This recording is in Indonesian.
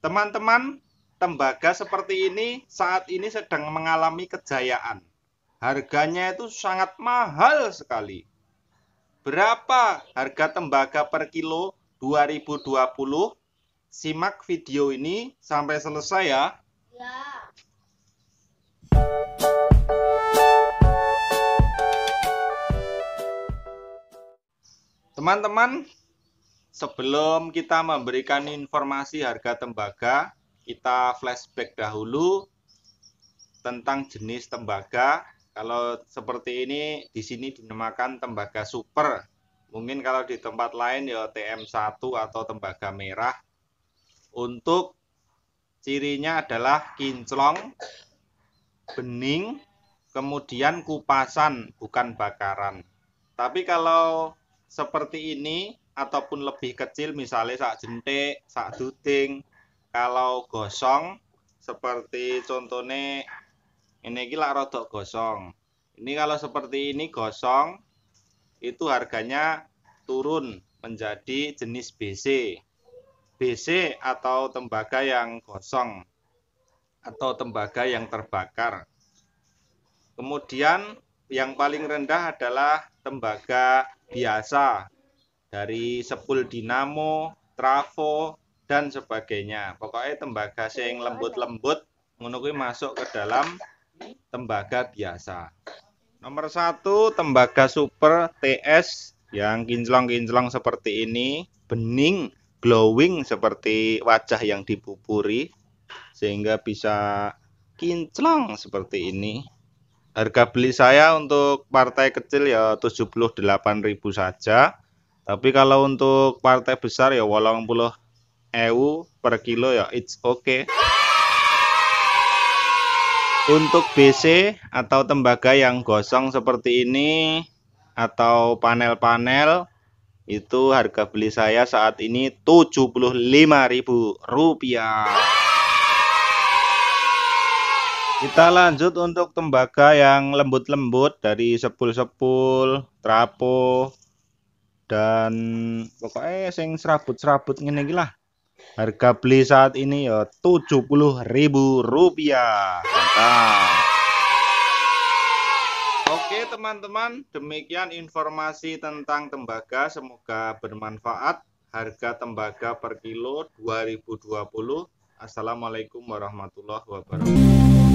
Teman-teman, tembaga seperti ini saat ini sedang mengalami kejayaan. Harganya itu sangat mahal sekali. Berapa harga tembaga per kilo 2020? Simak video ini sampai selesai ya. Ya. Teman-teman, sebelum kita memberikan informasi harga tembaga, kita flashback dahulu tentang jenis tembaga. Kalau seperti ini di sini dinamakan tembaga super. Mungkin kalau di tempat lain ya TM1 atau tembaga merah. Untuk cirinya adalah kinclong, bening, kemudian kupasan bukan bakaran. Tapi kalau seperti ini ataupun lebih kecil misalnya sak jentik, sak duting. Kalau gosong seperti contohnya ini gila rodok gosong. Ini kalau seperti ini gosong itu harganya turun menjadi jenis BC. BC atau tembaga yang gosong atau tembaga yang terbakar. Kemudian yang paling rendah adalah tembaga biasa dari sepul dinamo, trafo dan sebagainya. Pokoknya tembaga sing lembut-lembut menunggu masuk ke dalam tembaga biasa. Nomor satu tembaga super TS yang kinclong-kinclong seperti ini, bening, glowing seperti wajah yang dipupuri sehingga bisa kinclong seperti ini. Harga beli saya untuk partai kecil ya 78.000 saja. Tapi kalau untuk partai besar ya walang puluh EU per kilo ya it's okay. Untuk BC atau tembaga yang gosong seperti ini atau panel-panel itu harga beli saya saat ini Rp75.000. Kita lanjut untuk tembaga yang lembut-lembut dari sepul-sepul, trapo, dan pokoknya sing serabut-serabut ngene iki lah. Harga beli saat ini ya Rp70.000. Mantap. Oke teman-teman, demikian informasi tentang tembaga. Semoga bermanfaat. Harga tembaga per kilo 2020. Assalamualaikum warahmatullahi wabarakatuh.